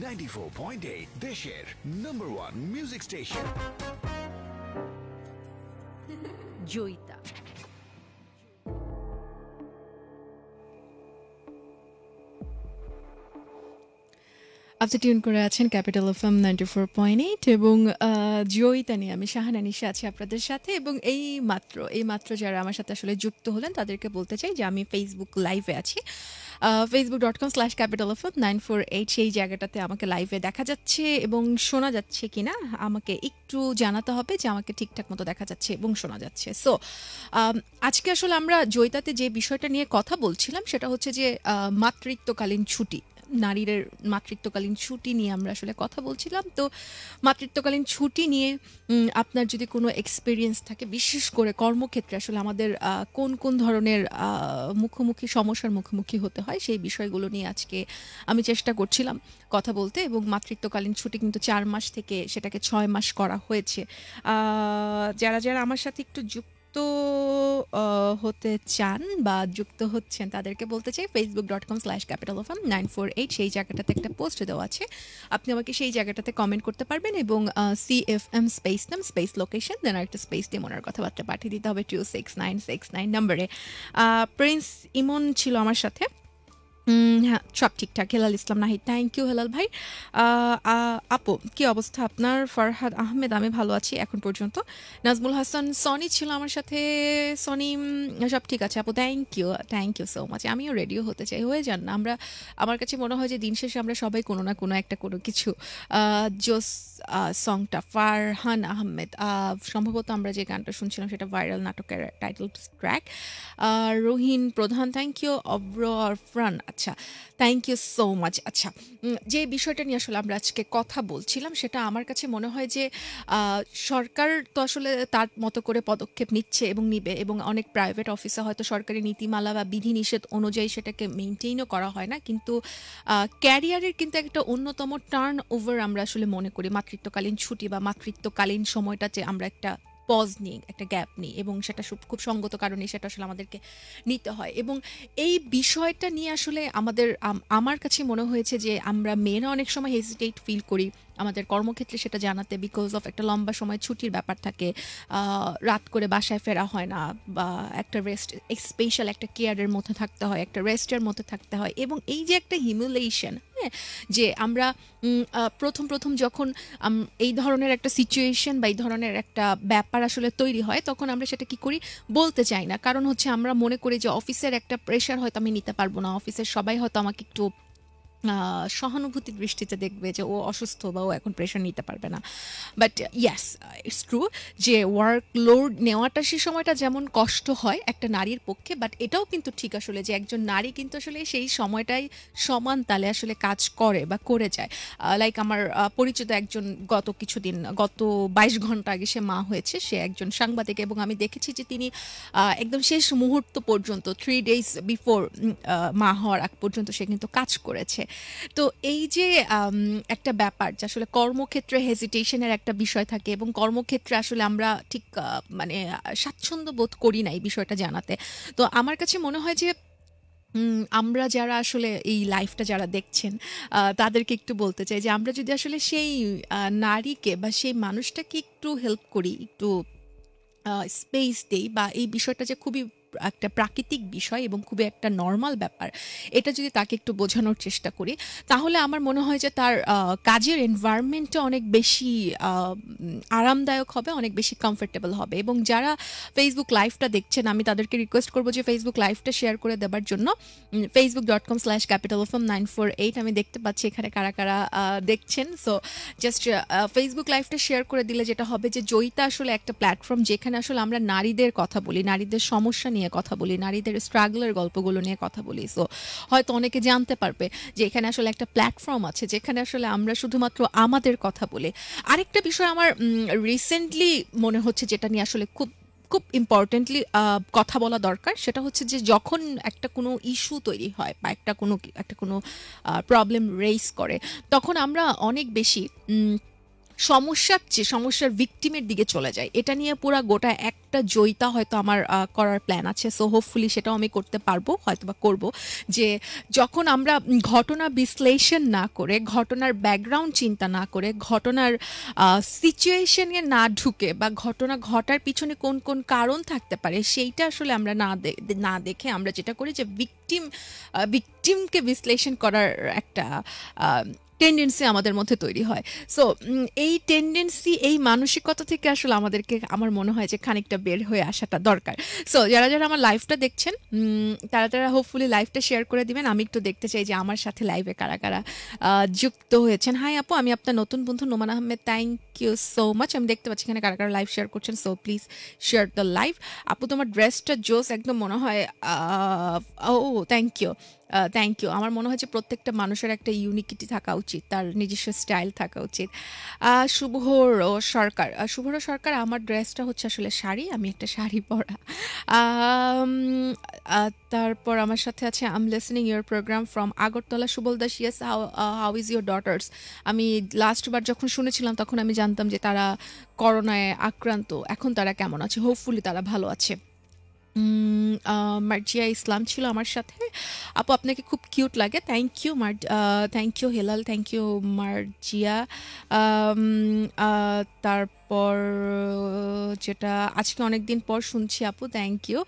94.8 দেশের number one music station Joyita আপনি tune করে আছেন capital F M ninety four point eight এবং জয়িতা নিয়ে আমি শাহানানিশে আছি আপনাদের সাথে এবং এই মাত্র এই মাত্র যারা আমার সাথে আসলে যুক্ত হলেন তাদেরকে বলতে চাই যে আমি ফেসবুক লাইভে আছি Facebook dot com slash capital F nine four eight সেই জায়গাটাতে আমাকে লাইভে দেখা যাচ্ছে এবং শোনা যাচ্ছে কি না আমাকে একটু জানাতে হবে যে আমাকে ঠিকঠাক মতো দেখা যাচ্ছে এবং শোনা যাচ্ছে সো আজকে আসলে আমরা জয়িতাতে যে বিষয়টা নিয়ে কথা বলছিলাম সেটা হচ্ছে যে মাতৃত্বকালীন ছুটি নারীদের মাতৃত্বকালীন ছুটি নিয়ে আমরা আসলে কথা বলছিলাম তো মাতৃত্বকালীন ছুটি নিয়ে আপনার যদি কোনো এক্সপিরিয়েন্স থাকে বিশেষ করে কর্মক্ষেত্রে আসলে আমাদের কোন কোন ধরনের মুখোমুখি সমস্যার মুখোমুখি হতে হয় সেই বিষয়গুলো নিয়ে আজকে আমি চেষ্টা করছিলাম কথা বলতে এবং মাতৃত্বকালীন ছুটি কিন্তু চার মাস থেকে সেটাকে ছয় মাস করা হয়েছে যারা যারা আমার সাথে একটু যুক্ত যুক্ত হতে চান বা যুক্ত হচ্ছেন তাদেরকে বলতে চাই Facebook dot com slash capital F nine four eight সেই জায়গাটাতে একটা পোস্ট দেওয়া আছে আপনি আমাকে সেই জায়গাটাতে কমেন্ট করতে পারবেন এবং সি এফ এম স্পেস নাম স্পেস লোকেশন দেন একটা স্পেস দিয়ে মনার কথাবার্তা পাঠিয়ে দিতে হবে two six nine six nine নম্বরে প্রিন্স ইমন ছিল আমার সাথে হ্যাঁ সব ঠিকঠাক হেলাল ইসলাম নাহি থ্যাংক ইউ হেলাল ভাই আপু কি অবস্থা আপনার ফারহাদ আহমেদ আমি ভালো আছি এখন পর্যন্ত নাজমুল হাসান সনি ছিল আমার সাথে সনি সব ঠিক আছে আপু thank you thank you so much আমিও রেডিও হতে চাই হয়ে যান না আমরা আমার কাছে মনে হয় যে দিন শেষে আমরা সবাই কোনো না কোনো একটা কোনো কিছু জোস সংটা ফারহান আহমেদ সম্ভবত আমরা যে গানটা শুনছিলাম সেটা ভাইরাল নাটকের title track Rohin Pradhan thank you অব্র ফ্রান আচ্ছা থ্যাংক ইউ সো মাচ আচ্ছা যে বিষয়টা নিয়ে আসলে আমরা আজকে কথা বলছিলাম সেটা আমার কাছে মনে হয় যে সরকার তো আসলে তার মতো করে পদক্ষেপ নিচ্ছে এবং নিবে এবং অনেক প্রাইভেট অফিসে হয়তো সরকারি নীতিমালা বা বিধিনিষেধ অনুযায়ী সেটাকে মেনটেইনও করা হয় না কিন্তু ক্যারিয়ারের কিন্তু একটা অন্যতম টার্ন ওভার আমরা আসলে মনে করি মাতৃত্বকালীন ছুটি বা মাতৃত্বকালীন সময়টাতে আমরা একটা পজ নিয়ে একটা গ্যাপ নিই এবং সেটা খুব সঙ্গত কারণে সেটা আসলে আমাদেরকে নিতে হয় এবং এই বিষয়টা নিয়ে আসলে আমাদের আমার কাছে মনে হয়েছে যে আমরা মেয়েরা অনেক সময় হেজিটেট ফিল করি আমাদের কর্মক্ষেত্রে সেটা জানাতে বিকজ অফ একটা লম্বা সময় ছুটির ব্যাপার থাকে রাত করে বাসায় ফেরা হয় না বা একটা রেস্ট স্পেশাল একটা কেয়ারের মধ্যে থাকতে হয় একটা রেস্টের মধ্যে থাকতে হয় এবং এই যে একটা হিমুলেশন হ্যাঁ যে আমরা প্রথম প্রথম যখন এই ধরনের একটা সিচুয়েশন বা এই ধরনের একটা ব্যাপার আসলে তৈরি হয় তখন আমরা সেটা কি করি বলতে চাই না কারণ হচ্ছে আমরা মনে করি যে অফিসের একটা প্রেশার হয়তো আমি নিতে পারবো না অফিসের সবাই হয়তো আমাকে একটু সহানুভূতির দৃষ্টিতে দেখবে যে ও অসুস্থ বা ও এখন প্রেশার নিতে পারবে না বাট ইয়াস ইটস ট্রু যে ওয়ার্কলোড নেওয়াটা সে সময়টা যেমন কষ্ট হয় একটা নারীর পক্ষে বাট এটাও কিন্তু ঠিক আসলে যে একজন নারী কিন্তু আসলে সেই সময়টাই সমান তালে আসলে কাজ করে বা করে যায় লাইক আমার পরিচিত একজন গত কিছুদিন গত বাইশ ঘন্টা আগে সে মা হয়েছে সে একজন সাংবাদিক এবং আমি দেখেছি যে তিনি একদম শেষ মুহূর্ত পর্যন্ত থ্রি ডেজ বিফোর মা হওয়ার আগ পর্যন্ত সে কিন্তু কাজ করেছে তো এই যে একটা ব্যাপার যে আসলে কর্মক্ষেত্রে হেজিটেশনের একটা বিষয় থাকে এবং কর্মক্ষেত্রে আসলে আমরা ঠিক মানে স্বাচ্ছন্দ্য বোধ করি না এই বিষয়টা জানাতে তো আমার কাছে মনে হয় যে আমরা যারা আসলে এই লাইফটা যারা দেখছেন তাদেরকে একটু বলতে চাই যে আমরা যদি আসলে সেই নারীকে বা সেই মানুষটাকে একটু হেল্প করি একটু স্পেস দেই বা এই বিষয়টা যে খুবই একটা প্রাকৃতিক বিষয় এবং খুবই একটা নর্মাল ব্যাপার এটা যদি তাকে একটু বোঝানোর চেষ্টা করি তাহলে আমার মনে হয় যে তার কাজের এনভায়রনমেন্টটা অনেক বেশি আরামদায়ক হবে অনেক বেশি কমফোর্টেবল হবে এবং যারা ফেসবুক লাইভটা দেখছেন আমি তাদেরকে রিকোয়েস্ট করবো যে ফেসবুক লাইভটা শেয়ার করে দেবার জন্য Facebook dot com slash capital F M nine four eight আমি দেখতে পাচ্ছি এখানে কারা কারা দেখছেন সো জাস্ট ফেসবুক লাইভটা শেয়ার করে দিলে যেটা হবে যে জয়িতা আসলে একটা প্ল্যাটফর্ম যেখানে আসলে আমরা নারীদের কথা বলি নারীদের সমস্যা নিয়ে কথা বলি নারীদের স্ট্রাগলের গল্পগুলো নিয়ে কথা বলি সো হয়তো অনেকে জানতে পারবে যে এখানে আসলে একটা প্ল্যাটফর্ম আছে যেখানে আসলে আমরা শুধুমাত্র আমাদের কথা বলি আরেকটা বিষয় আমার রিসেন্টলি মনে হচ্ছে যেটা নিয়ে আসলে খুব খুব ইম্পর্টেন্টলি কথা বলা দরকার সেটা হচ্ছে যে যখন একটা কোনো ইস্যু তৈরি হয় বা একটা কোনো একটা কোনো প্রবলেম রেইস করে তখন আমরা অনেক বেশি সমস্যার চেয়ে সমস্যার ভিকটিমের দিকে চলে যায় এটা নিয়ে পুরো গোটা একটা জয়িতা হয়তো আমার করার প্ল্যান আছে সো হোপফুলি সেটাও আমি করতে পারবো হয়তো বা করবো যে যখন আমরা ঘটনা বিশ্লেষণ না করে ঘটনার ব্যাকগ্রাউন্ড চিন্তা না করে ঘটনার সিচুয়েশনে না ঢুকে বা ঘটনা ঘটার পিছনে কোন কোন কারণ থাকতে পারে সেইটা আসলে আমরা না না দেখে আমরা যেটা করি যে ভিকটিম ভিকটিমকে বিশ্লেষণ করার একটা টেন্ডেন্সি আমাদের মধ্যে তৈরি হয় সো এই টেন্ডেন্সি এই মানসিকতা থেকে আসলে আমাদেরকে আমার মনে হয় যে খানিকটা বের হয়ে আসাটা দরকার সো যারা যারা আমার লাইফটা দেখছেন তারা তারা হোপফুলি লাইফটা শেয়ার করে দিবেন আমি একটু দেখতে চাই যে আমার সাথে লাইভে কারা কারা যুক্ত হয়েছেন হাই আপু আমি আপনার নতুন বন্ধু Noman Ahmed thank you so much আমি দেখতে পাচ্ছি এখানে কারা কারা লাইভ শেয়ার করছেন so please share the live আপু তোমার ড্রেসটা জোস একদম মনে হয় ও থ্যাংক ইউ থ্যাংক ইউ আমার মনে হয় যে প্রত্যেকটা মানুষের একটা ইউনিকিটি থাকা উচিত তার নিজস্ব স্টাইল থাকা উচিত শুভর সরকার শুভর সরকার আমার ড্রেসটা হচ্ছে আসলে শাড়ি আমি একটা শাড়ি পরা তারপর আমার সাথে আছে I'm listening your programme from Agartala Subal Das yes how how is your daughters আমি লাস্টবার যখন শুনেছিলাম তখন আমি জানতাম যে তারা করোনায় আক্রান্ত এখন তারা কেমন আছে হোপফুলি তারা ভালো আছে মার্জিয়া ইসলাম ছিল আমার সাথে আপু আপনাকে খুব কিউট লাগে থ্যাংক ইউ মার thank you Helal thank you Marzia তারপর যেটা আজকে অনেক দিন পর শুনছি আপু থ্যাংক ইউ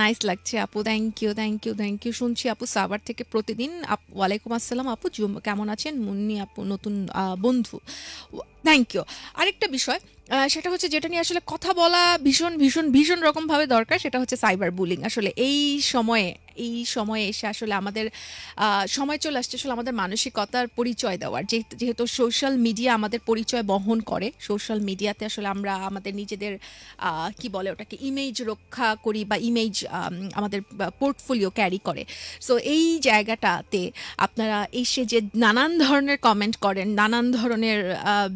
নাইস লাগছে আপু thank you thank you thank you শুনছি আপু সাবার থেকে প্রতিদিন আপ ওয়ালাইকুম আসসালাম আপু কেমন আছেন মুন্নি আপু নতুন বন্ধু থ্যাংক ইউ আরেকটা বিষয় সেটা হচ্ছে যেটা নিয়ে আসলে কথা বলা ভীষণ ভীষণ ভীষণ রকমভাবে দরকার সেটা হচ্ছে সাইবার বুলিং আসলে এই সময়ে এই সময়ে এসে আসলে আমাদের সময় চলে আসছে আসলে আমাদের মানসিকতার পরিচয় দেওয়ার যেহেতু সোশ্যাল মিডিয়া আমাদের পরিচয় বহন করে সোশ্যাল মিডিয়াতে আসলে আমরা আমাদের নিজেদের কি বলে ওটাকে ইমেজ রক্ষা করি বা ইমেজ আমাদের পোর্টফোলিও ক্যারি করে সো এই জায়গাটাতে আপনারা এসে যে নানান ধরনের কমেন্ট করেন নানান ধরনের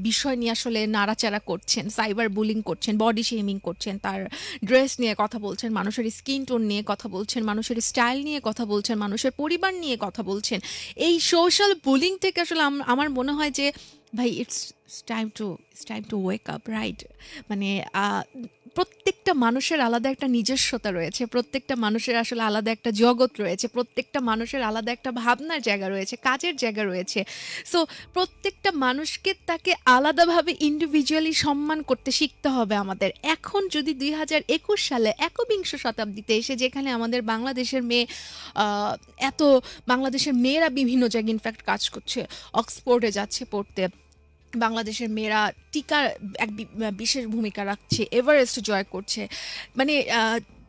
বিষয় নিয়ে আসলে নাড়াচাড়া করছেন সাইবার বুলিং করছেন বডি শেমিং করছেন তার ড্রেস নিয়ে কথা বলছেন মানুষের স্কিন টোন নিয়ে কথা বলছেন মানুষের স্টাইল স্টাইল নিয়ে কথা বলছেন মানুষের পরিবার নিয়ে কথা বলছেন এই সোশ্যাল থেকে আসলে আমার মনে হয় যে ভাই it's time to it's time to wake up right মানে প্রত্যেকটা মানুষের আলাদা একটা নিজস্বতা রয়েছে প্রত্যেকটা মানুষের আসলে আলাদা একটা জগৎ রয়েছে প্রত্যেকটা মানুষের আলাদা একটা ভাবনার জায়গা রয়েছে কাজের জায়গা রয়েছে সো প্রত্যেকটা মানুষকে তাকে আলাদাভাবে ইন্ডিভিজুয়ালি সম্মান করতে শিখতে হবে আমাদের এখন যদি দুই হাজার একুশ সালে একবিংশ শতাব্দীতে এসে যেখানে আমাদের বাংলাদেশের মেয়ে এত বাংলাদেশের মেয়েরা বিভিন্ন জায়গায় ইনফ্যাক্ট কাজ করছে অক্সফোর্ডে যাচ্ছে পড়তে বাংলাদেশের মেয়েরা টিকা এক বিশেষ ভূমিকা রাখছে এভারেস্ট জয় করছে মানে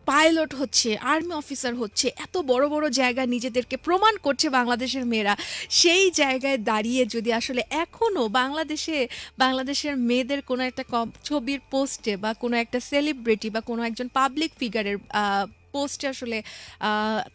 পাইলট হচ্ছে আর্মি অফিসার হচ্ছে এত বড় বড় জায়গা নিজেদেরকে প্রমাণ করছে বাংলাদেশের মেয়েরা সেই জায়গায় দাঁড়িয়ে যদি আসলে এখনও বাংলাদেশে বাংলাদেশের মেয়েদের কোনো একটা ছবির পোস্টে বা কোনো একটা সেলিব্রিটি বা কোনো একজন পাবলিক ফিগারের পোস্টে আসলে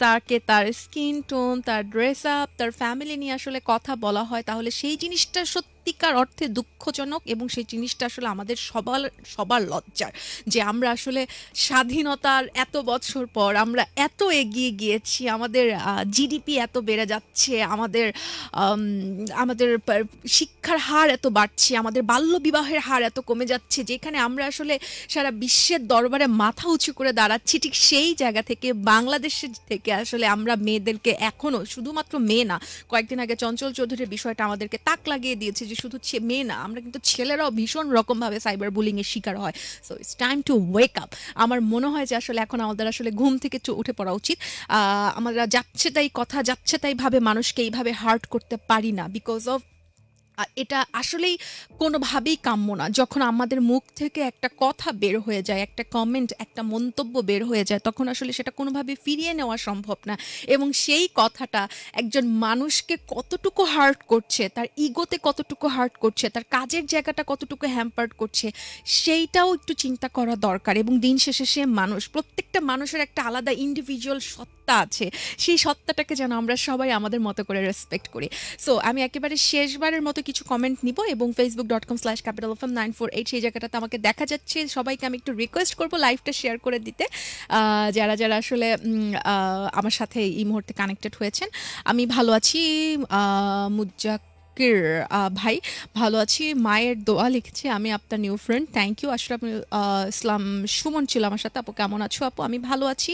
তাকে তার স্কিন টোন তার ড্রেস আপ তার ফ্যামিলি নিয়ে আসলে কথা বলা হয় তাহলে সেই জিনিসটা সত্যি সত্যিকার অর্থে দুঃখজনক এবং সেই জিনিসটা আসলে আমাদের সবার সবার লজ্জার যে আমরা আসলে স্বাধীনতার এত বছর পর আমরা এত এগিয়ে গিয়েছি আমাদের জিডিপি এত বেড়ে যাচ্ছে আমাদের আমাদের শিক্ষার হার এত বাড়ছে আমাদের বাল্যবিবাহের হার এত কমে যাচ্ছে যেখানে আমরা আসলে সারা বিশ্বের দরবারে মাথা উঁচু করে দাঁড়াচ্ছি ঠিক সেই জায়গা থেকে বাংলাদেশের থেকে আসলে আমরা মেয়েদেরকে এখনও শুধুমাত্র মেয়ে না কয়েকদিন আগে চঞ্চল চৌধুরীর বিষয়টা আমাদেরকে তাক লাগিয়ে দিয়েছে যে শুধু মেয়ে না আমরা কিন্তু ছেলেরাও ভীষণ রকমভাবে সাইবার বুলিংয়ের শিকার হয় so it's time to wake up আমার মনে হয় যে আসলে এখন আমাদের আসলে ঘুম থেকে উঠে পড়া উচিত আমরা যাচ্ছে তাই কথা যাচ্ছে তাই ভাবে মানুষকে এইভাবে হার্ট করতে পারি না বিকজ অফ এটা আসলেই কোনোভাবেই কাম্য না যখন আমাদের মুখ থেকে একটা কথা বের হয়ে যায় একটা কমেন্ট একটা মন্তব্য বের হয়ে যায় তখন আসলে সেটা কোনোভাবে ফিরিয়ে নেওয়া সম্ভব না এবং সেই কথাটা একজন মানুষকে কতটুকু হার্ট করছে তার ইগোতে কতটুকু হার্ট করছে তার কাজের জায়গাটা কতটুকু হ্যাম্পার্ড করছে সেইটাও একটু চিন্তা করা দরকার এবং দিন শেষে সে মানুষ প্রত্যেকটা মানুষের একটা আলাদা ইন্ডিভিজুয়াল সত্তা আছে সেই সত্তাটাকে যেন আমরা সবাই আমাদের মতো করে রেসপেক্ট করি সো আমি একেবারে শেষবারের মতো কিছু কমেন্ট নিব এবং Facebook dot com slash capital F M nine four eight সেই জায়গাটাতে আমাকে দেখা যাচ্ছে সবাইকে আমি একটু রিকোয়েস্ট করবো লাইভটা শেয়ার করে দিতে যারা যারা আসলে আমার সাথে এই মুহূর্তে কানেক্টেড হয়েছেন আমি ভালো আছি মুজ্জাক জাকির ভাই ভালো আছি মায়ের দোয়া লিখছি আমি আপনার new friend thank you Ashraf Islam Sumon ছিল আমার সাথে আপু কেমন আছো আপু আমি ভালো আছি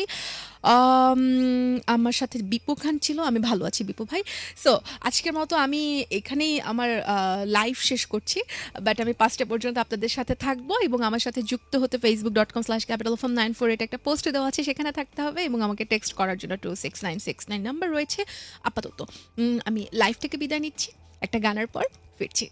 আমার সাথে বিপু খান ছিল আমি ভালো আছি বিপু ভাই সো আজকের মতো আমি এখানেই আমার লাইভ শেষ করছি বাট আমি পাঁচটা পর্যন্ত আপনাদের সাথে থাকবো এবং আমার সাথে যুক্ত হতে Facebook dot com slash capital F nine four এটা একটা পোস্ট দেওয়া আছে সেখানে থাকতে হবে এবং আমাকে টেক্সট করার জন্য two six nine six nine number রয়েছে আপাতত আমি লাইভ থেকে বিদায় নিচ্ছি একটা গানার পর ফিরছি